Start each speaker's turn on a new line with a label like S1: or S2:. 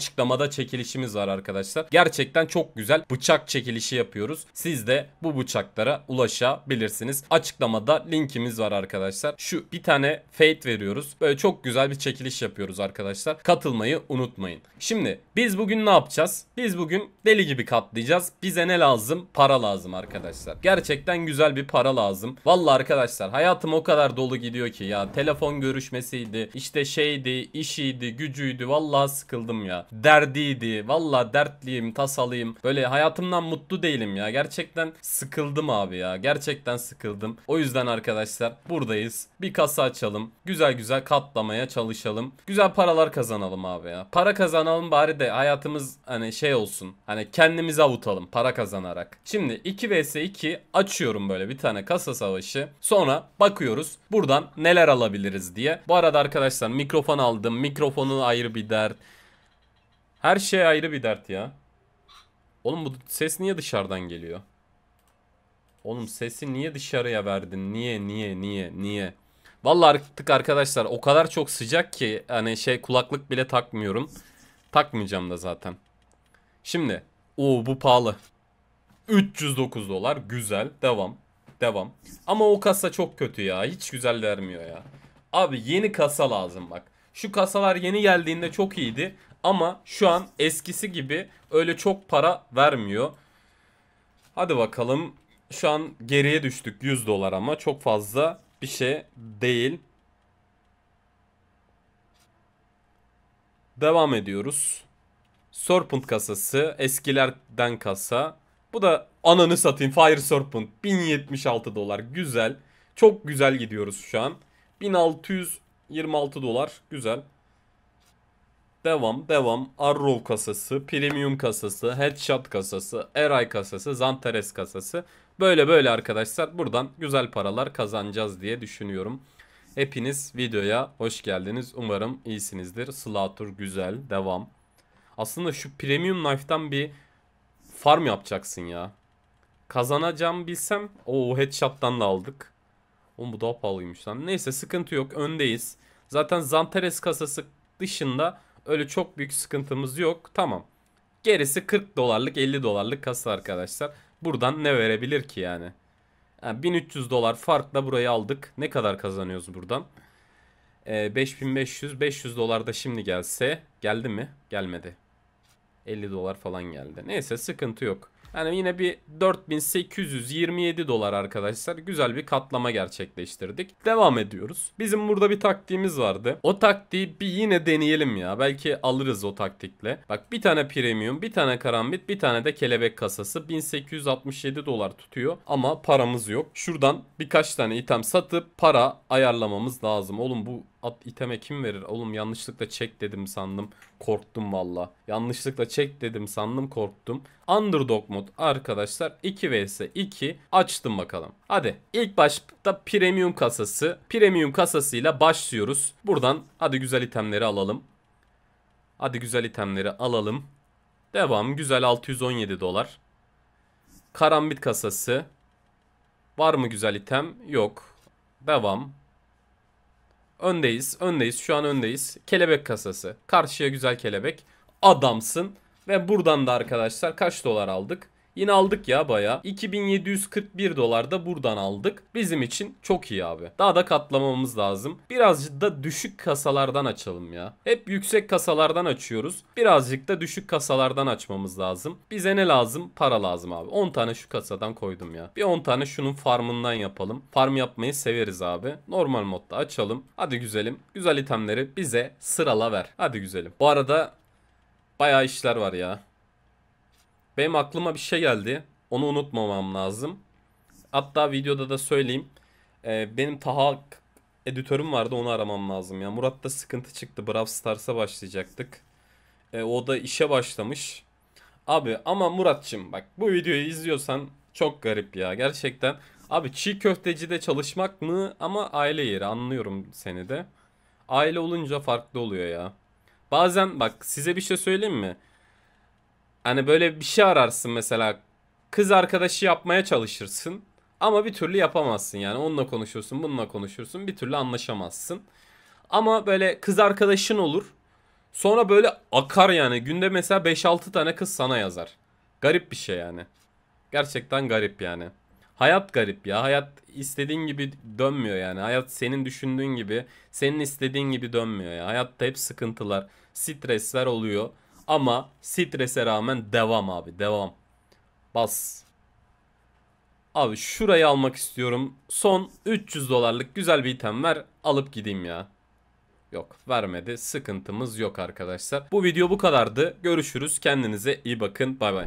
S1: açıklamada çekilişimiz var arkadaşlar. Gerçekten çok güzel bıçak çekilişi yapıyoruz. Siz de bu bıçaklara ulaşabilirsiniz. Açıklamada linkimiz var arkadaşlar. Şu bir tane fate veriyoruz. Böyle çok güzel bir çekiliş yapıyoruz arkadaşlar. Katılmayı unutmayın. Şimdi biz bugün ne yapacağız? Biz bugün deli gibi katlayacağız. Bize ne lazım? Para lazım arkadaşlar. Gerçekten güzel bir para lazım. Valla arkadaşlar hayatım o kadar dolu gidiyor ki ya. Telefon görüşmesiydi, işte şeydi, işiydi, gücüydü. Vallahi sıkıldım ya derdiydi. Valla dertliyim, tasalıyım. Böyle hayatımdan mutlu değilim ya. Gerçekten sıkıldım abi ya. Gerçekten sıkıldım. O yüzden arkadaşlar buradayız. Bir kasa açalım. Güzel güzel katlamaya çalışalım. Güzel paralar kazanalım abi ya. Para kazanalım bari de hayatımız hani şey olsun. Hani kendimizi avutalım para kazanarak. Şimdi 2 vs 2 açıyorum böyle bir tane kasa savaşı. Sonra bakıyoruz buradan neler alabiliriz diye. Bu arada arkadaşlar mikrofon aldım. Mikrofonu ayrı bir dert. Her şey ayrı bir dert ya. Oğlum bu ses niye dışarıdan geliyor? Oğlum sesi niye dışarıya verdin? Niye niye niye niye? Vallahi artık arkadaşlar o kadar çok sıcak ki hani şey kulaklık bile takmıyorum. Takmayacağım da zaten. Şimdi o bu pahalı. 309 dolar güzel devam devam. Ama o kasa çok kötü ya hiç güzel vermiyor ya. Abi yeni kasa lazım bak. Şu kasalar yeni geldiğinde çok iyiydi. Ama şu an eskisi gibi öyle çok para vermiyor. Hadi bakalım. Şu an geriye düştük 100 dolar ama çok fazla bir şey değil. Devam ediyoruz. Serpent kasası, eskilerden kasa. Bu da ananı satayım Fire Serpent 1076 dolar. Güzel. Çok güzel gidiyoruz şu an. 1626 dolar. Güzel. Devam devam. Arrow kasası, Premium kasası, Headshot kasası, Eray kasası, Zantares kasası. Böyle böyle arkadaşlar buradan güzel paralar kazanacağız diye düşünüyorum. Hepiniz videoya hoş geldiniz. Umarım iyisinizdir. Slatur güzel. Devam. Aslında şu Premium Knife'dan bir farm yapacaksın ya. Kazanacağım bilsem. o headshot'tan da aldık. Oğlum bu daha pahalıymış lan. Neyse sıkıntı yok. Öndeyiz. Zaten Zantares kasası dışında Öyle çok büyük sıkıntımız yok. Tamam. Gerisi 40 dolarlık 50 dolarlık kasa arkadaşlar. Buradan ne verebilir ki yani? yani 1300 dolar farkla burayı aldık. Ne kadar kazanıyoruz buradan? Ee, 5500 500 dolar da şimdi gelse geldi mi? Gelmedi. 50 dolar falan geldi. Neyse sıkıntı yok. Yani yine bir 4827 dolar arkadaşlar. Güzel bir katlama gerçekleştirdik. Devam ediyoruz. Bizim burada bir taktiğimiz vardı. O taktiği bir yine deneyelim ya. Belki alırız o taktikle. Bak bir tane premium, bir tane karambit, bir tane de kelebek kasası. 1867 dolar tutuyor ama paramız yok. Şuradan birkaç tane item satıp para ayarlamamız lazım. Oğlum bu at iteme kim verir? Oğlum yanlışlıkla çek dedim sandım. Korktum valla. Yanlışlıkla çek dedim sandım korktum. Underdog mod arkadaşlar 2 vs 2 açtım bakalım. Hadi ilk başta premium kasası. Premium kasasıyla başlıyoruz. Buradan hadi güzel itemleri alalım. Hadi güzel itemleri alalım. Devam güzel 617 dolar. Karambit kasası. Var mı güzel item? Yok. Devam. Öndeyiz. Öndeyiz. Şu an öndeyiz. Kelebek kasası. Karşıya güzel kelebek. Adamsın. Ve buradan da arkadaşlar kaç dolar aldık? Yine aldık ya baya. 2741 dolar da buradan aldık. Bizim için çok iyi abi. Daha da katlamamız lazım. Birazcık da düşük kasalardan açalım ya. Hep yüksek kasalardan açıyoruz. Birazcık da düşük kasalardan açmamız lazım. Bize ne lazım? Para lazım abi. 10 tane şu kasadan koydum ya. Bir 10 tane şunun farmından yapalım. Farm yapmayı severiz abi. Normal modda açalım. Hadi güzelim. Güzel itemleri bize sırala ver. Hadi güzelim. Bu arada baya işler var ya. Benim aklıma bir şey geldi. Onu unutmamam lazım. Hatta videoda da söyleyeyim. Ee, benim Taha editörüm vardı onu aramam lazım. Ya Murat da sıkıntı çıktı. Brawl Stars'a başlayacaktık. Ee, o da işe başlamış. Abi ama Muratçım bak bu videoyu izliyorsan çok garip ya gerçekten. Abi çiğ köftecide çalışmak mı ama aile yeri anlıyorum seni de. Aile olunca farklı oluyor ya. Bazen bak size bir şey söyleyeyim mi? Hani böyle bir şey ararsın mesela. Kız arkadaşı yapmaya çalışırsın. Ama bir türlü yapamazsın yani. Onunla konuşursun, bununla konuşursun. Bir türlü anlaşamazsın. Ama böyle kız arkadaşın olur. Sonra böyle akar yani. Günde mesela 5-6 tane kız sana yazar. Garip bir şey yani. Gerçekten garip yani. Hayat garip ya. Hayat istediğin gibi dönmüyor yani. Hayat senin düşündüğün gibi, senin istediğin gibi dönmüyor ya. Hayatta hep sıkıntılar, stresler oluyor. Ama strese rağmen devam abi devam. Bas. Abi şurayı almak istiyorum. Son 300 dolarlık güzel bir item ver. Alıp gideyim ya. Yok vermedi. Sıkıntımız yok arkadaşlar. Bu video bu kadardı. Görüşürüz. Kendinize iyi bakın. Bay bay.